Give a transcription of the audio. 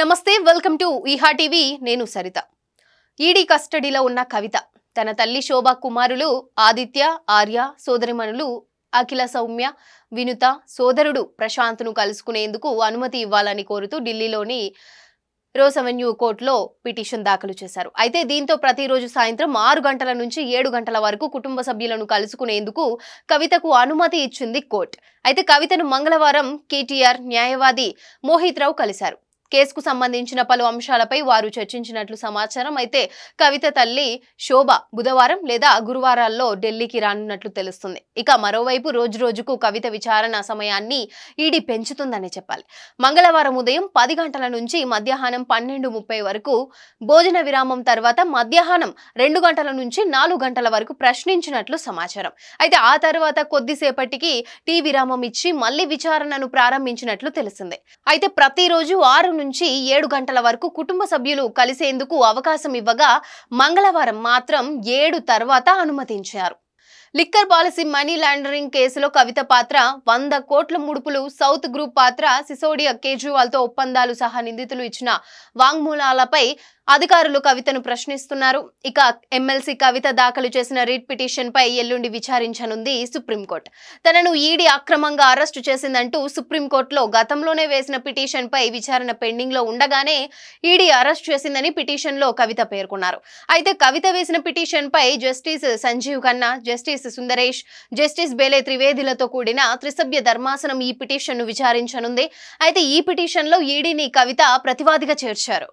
నమస్తే welcome to ఈహా TV నేను Saritha ED కస్టడీలో ఉన్న కవిత తన తల్లి శోభా కుమారులు ఆదిత్య ఆర్య సోదరిమణులు అఖిల సౌమ్య వినుత సోదరుడు ప్రశాంత్ను కలుసుకునేందుకు అనుమతి ఇవ్వాలని కోరుతూ ఢిల్లీలోని రోస్ అవెన్యూ కోర్టులో పిటిషన్ దాఖలు చేశారు అయితే దీంతో ప్రతిరోజు సాయంత్రం ఆరు గంటల నుంచి ఏడు గంటల వరకు కుటుంబ సభ్యులను కలుసుకునేందుకు కవితకు అనుమతి ఇచ్చింది కోర్టు అయితే కవితను మంగళవారం కేటీఆర్ న్యాయవాది మోహిత్ రావు కలిశారు కేసుకు సంబంధించిన పలు అంశాలపై వారు చర్చించినట్లు సమాచారం అయితే కవిత తల్లి శోభ బుధవారం లేదా గురువారాల్లో ఢిల్లీకి రానున్నట్లు తెలుస్తుంది ఇక మరోవైపు రోజు రోజుకు కవిత విచారణ సమయాన్ని ఈడీ పెంచుతుందని చెప్పాలి మంగళవారం ఉదయం పది గంటల నుంచి మధ్యాహ్నం పన్నెండు ముప్పై వరకు భోజన విరామం తర్వాత మధ్యాహ్నం రెండు గంటల నుంచి నాలుగు గంటల వరకు ప్రశ్నించినట్లు సమాచారం అయితే ఆ తర్వాత కొద్దిసేపటికి టీ విరామం ఇచ్చి మళ్లీ విచారణను ప్రారంభించినట్లు తెలిసింది అయితే ప్రతిరోజు ఆరు నుంచి ఏడు గంటల వరకు కుటుంబ సభ్యులు కలిసేందుకు అవకాశం ఇవ్వగా మంగళవారం మాత్రం ఏడు తర్వాత అనుమతించారు లిక్కర్ పాలసీ మనీ లాండరింగ్ కేసులో కవిత పాత్ర వంద కోట్ల ముడుపులు సౌత్ గ్రూప్ పాత్ర సిసోడియా కేజ్రీవాల్తో ఒప్పందాలు సహా నిందితులు ఇచ్చిన వాంగ్మూలాలపై అధికారులు కవితను ప్రశ్నిస్తున్నారు ఇక ఎమ్మెల్సీ కవిత దాఖలు చేసిన రీట్ పిటిషన్పై ఎల్లుండి విచారించనుంది సుప్రీంకోర్టు తనను ఈడీ అక్రమంగా అరెస్టు చేసిందంటూ సుప్రీంకోర్టులో గతంలోనే వేసిన పిటిషన్పై విచారణ పెండింగ్లో ఉండగానే ఈడీ అరెస్ట్ చేసిందని పిటిషన్లో కవిత పేర్కొన్నారు అయితే కవిత వేసిన పిటిషన్పై justice Sanjiv Khanna justice justice Sundaresh justice Bela త్రివేదిలతో కూడిన త్రిసభ్య ధర్మాసనం ఈ పిటిషన్ను విచారించనుంది అయితే ఈ పిటిషన్లో ఈడీని కవిత ప్రతివాదిగా చేర్చారు